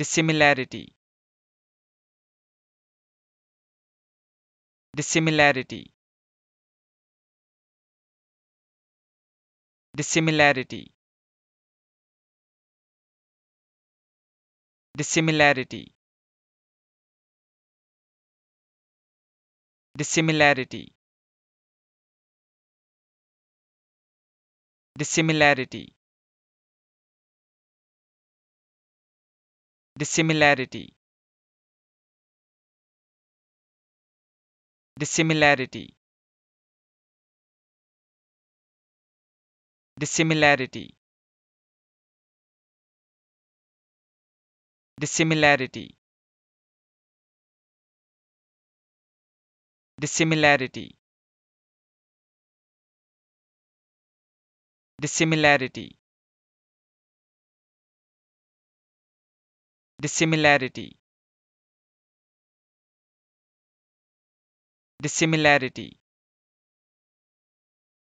dissimilarity dissimilarity dissimilarity dissimilarity dissimilarity dissimilarity dissimilarity dissimilarity dissimilarity dissimilarity dissimilarity dissimilarity dissimilarity dissimilarity